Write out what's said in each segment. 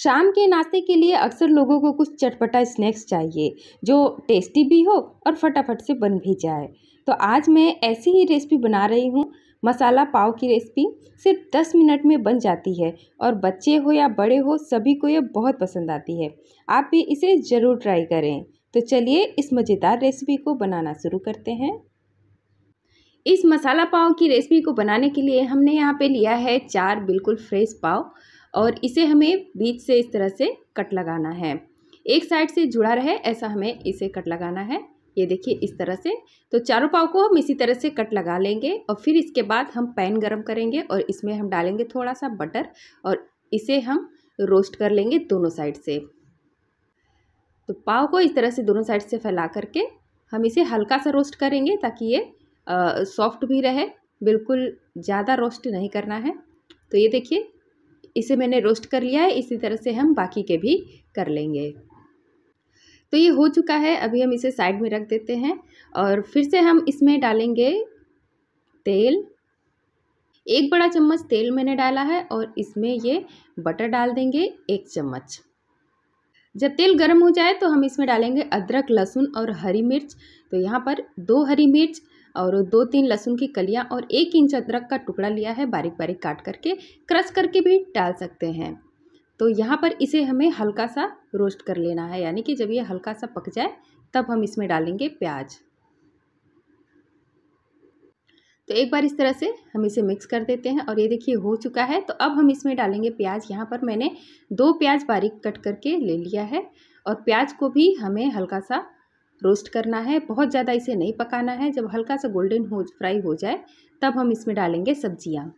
शाम के नाश्ते के लिए अक्सर लोगों को कुछ चटपटा स्नैक्स चाहिए जो टेस्टी भी हो और फटाफट से बन भी जाए तो आज मैं ऐसी ही रेसिपी बना रही हूँ मसाला पाव की रेसिपी सिर्फ दस मिनट में बन जाती है और बच्चे हो या बड़े हो सभी को यह बहुत पसंद आती है आप भी इसे ज़रूर ट्राई करें तो चलिए इस मज़ेदार रेसिपी को बनाना शुरू करते हैं इस मसाला पाव की रेसिपी को बनाने के लिए हमने यहाँ पे लिया है चार बिल्कुल फ्रेश पाव और इसे हमें बीच से इस तरह से कट लगाना है एक साइड से जुड़ा रहे ऐसा हमें इसे कट लगाना है ये देखिए इस तरह से तो चारों पाव को हम इसी तरह से कट लगा लेंगे और फिर इसके बाद हम पैन गरम करेंगे और इसमें हम डालेंगे थोड़ा सा बटर और इसे हम रोस्ट कर लेंगे दोनों साइड से तो पाव को इस तरह से दोनों साइड से फैला करके हम इसे हल्का सा रोस्ट करेंगे ताकि ये सॉफ्ट भी रहे बिल्कुल ज़्यादा रोस्ट नहीं करना है तो ये देखिए इसे मैंने रोस्ट कर लिया है इसी तरह से हम बाकी के भी कर लेंगे तो ये हो चुका है अभी हम इसे साइड में रख देते हैं और फिर से हम इसमें डालेंगे तेल एक बड़ा चम्मच तेल मैंने डाला है और इसमें ये बटर डाल देंगे एक चम्मच जब तेल गर्म हो जाए तो हम इसमें डालेंगे अदरक लहसुन और हरी मिर्च तो यहाँ पर दो हरी मिर्च और दो तीन लहसुन की कलियाँ और एक इंच अदरक का टुकड़ा लिया है बारीक बारीक काट करके क्रश करके भी डाल सकते हैं तो यहाँ पर इसे हमें हल्का सा रोस्ट कर लेना है यानी कि जब ये हल्का सा पक जाए तब हम इसमें डालेंगे प्याज तो एक बार इस तरह से हम इसे मिक्स कर देते हैं और ये देखिए हो चुका है तो अब हम इसमें डालेंगे प्याज यहाँ पर मैंने दो प्याज बारीक कट करके ले लिया है और प्याज को भी हमें हल्का सा रोस्ट करना है बहुत ज़्यादा इसे नहीं पकाना है जब हल्का सा गोल्डन हो फ्राई हो जाए तब हम इसमें डालेंगे सब्जियाँ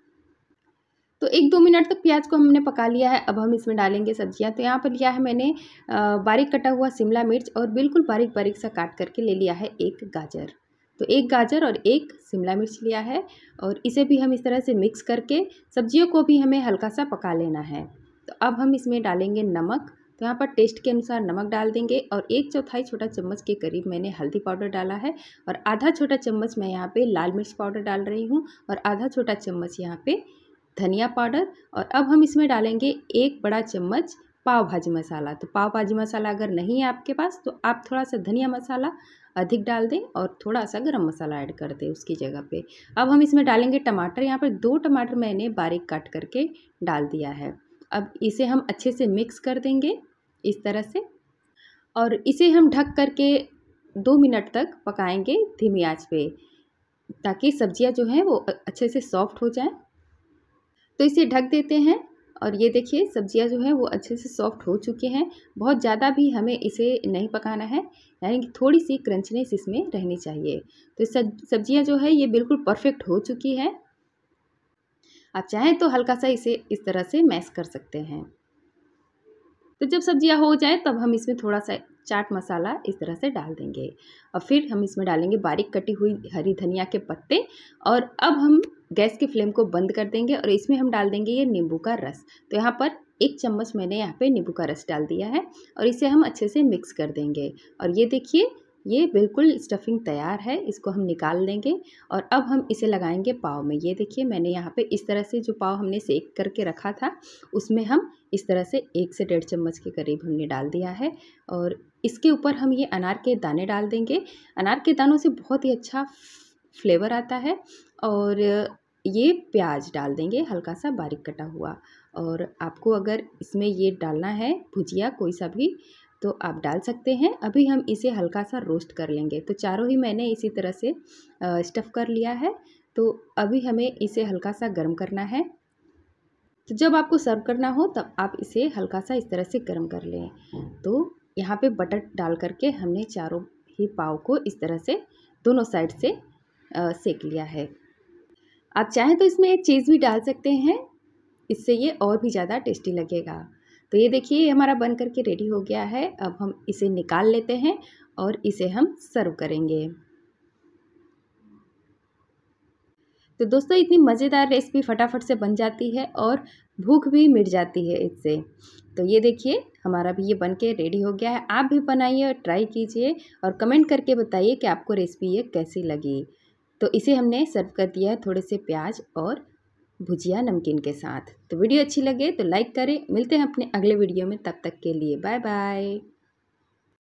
तो एक दो मिनट तक प्याज को हमने पका लिया है अब हम इसमें डालेंगे सब्ज़ियाँ तो यहाँ पर लिया है मैंने बारीक कटा हुआ शिमला मिर्च और बिल्कुल बारीक बारीक सा काट करके ले लिया है एक गाजर तो एक गाजर और एक शिमला मिर्च लिया है और इसे भी हम इस तरह से मिक्स करके सब्जियों को भी हमें हल्का सा पका लेना है तो अब हम इसमें डालेंगे नमक तो यहाँ पर टेस्ट के अनुसार नमक डाल देंगे और एक चौथाई छोटा चम्मच के करीब मैंने हल्दी पाउडर डाला है और आधा छोटा चम्मच मैं यहाँ पे लाल मिर्च पाउडर डाल रही हूँ और आधा छोटा चम्मच यहाँ पे धनिया पाउडर और अब हम इसमें डालेंगे एक बड़ा चम्मच पाव भाजी मसाला तो पाव भाजी मसाला अगर नहीं है आपके पास तो आप थोड़ा सा धनिया मसाला अधिक डाल दें और थोड़ा सा गरम मसाला ऐड कर दें उसकी जगह पे अब हम इसमें डालेंगे टमाटर यहाँ पर दो टमाटर मैंने बारीक काट करके डाल दिया है अब इसे हम अच्छे से मिक्स कर देंगे इस तरह से और इसे हम ढक करके दो मिनट तक पकाएंगे धीमी आंच पे ताकि सब्जियां जो हैं वो अच्छे से सॉफ्ट हो जाएं तो इसे ढक देते हैं और ये देखिए सब्जियां जो हैं वो अच्छे से सॉफ्ट हो चुकी हैं बहुत ज़्यादा भी हमें इसे नहीं पकाना है यानी कि थोड़ी सी क्रंचनेस इसमें रहनी चाहिए तो सब्जियां जो है ये बिल्कुल परफेक्ट हो चुकी हैं आप चाहें तो हल्का सा इसे इस तरह से मैश कर सकते हैं तो जब सब्जियां हो जाए तब हम इसमें थोड़ा सा चाट मसाला इस तरह से डाल देंगे और फिर हम इसमें डालेंगे बारीक कटी हुई हरी धनिया के पत्ते और अब हम गैस की फ्लेम को बंद कर देंगे और इसमें हम डाल देंगे ये नींबू का रस तो यहाँ पर एक चम्मच मैंने यहाँ पे नींबू का रस डाल दिया है और इसे हम अच्छे से मिक्स कर देंगे और ये देखिए ये बिल्कुल स्टफिंग तैयार है इसको हम निकाल देंगे और अब हम इसे लगाएंगे पाव में ये देखिए मैंने यहाँ पे इस तरह से जो पाव हमने सेक करके रखा था उसमें हम इस तरह से एक से डेढ़ चम्मच के करीब हमने डाल दिया है और इसके ऊपर हम ये अनार के दाने डाल देंगे अनार के दानों से बहुत ही अच्छा फ्लेवर आता है और ये प्याज डाल देंगे हल्का सा बारीक कटा हुआ और आपको अगर इसमें ये डालना है भुजिया कोई सा भी तो आप डाल सकते हैं अभी हम इसे हल्का सा रोस्ट कर लेंगे तो चारों ही मैंने इसी तरह से स्टफ़ कर लिया है तो अभी हमें इसे हल्का सा गर्म करना है तो जब आपको सर्व करना हो तब आप इसे हल्का सा इस तरह से गर्म कर लें तो यहाँ पे बटर डाल करके हमने चारों ही पाव को इस तरह से दोनों साइड से सेक लिया है आप चाहें तो इसमें एक चीज़ भी डाल सकते हैं इससे ये और भी ज़्यादा टेस्टी लगेगा तो ये देखिए ये हमारा बन करके रेडी हो गया है अब हम इसे निकाल लेते हैं और इसे हम सर्व करेंगे तो दोस्तों इतनी मज़ेदार रेसिपी फटाफट से बन जाती है और भूख भी मिट जाती है इससे तो ये देखिए हमारा भी ये बन के रेडी हो गया है आप भी बनाइए और ट्राई कीजिए और कमेंट करके बताइए कि आपको रेसिपी ये कैसी लगी तो इसे हमने सर्व कर दिया है थोड़े से प्याज और भुजिया नमकीन के साथ तो वीडियो अच्छी लगे तो लाइक करें मिलते हैं अपने अगले वीडियो में तब तक के लिए बाय बाय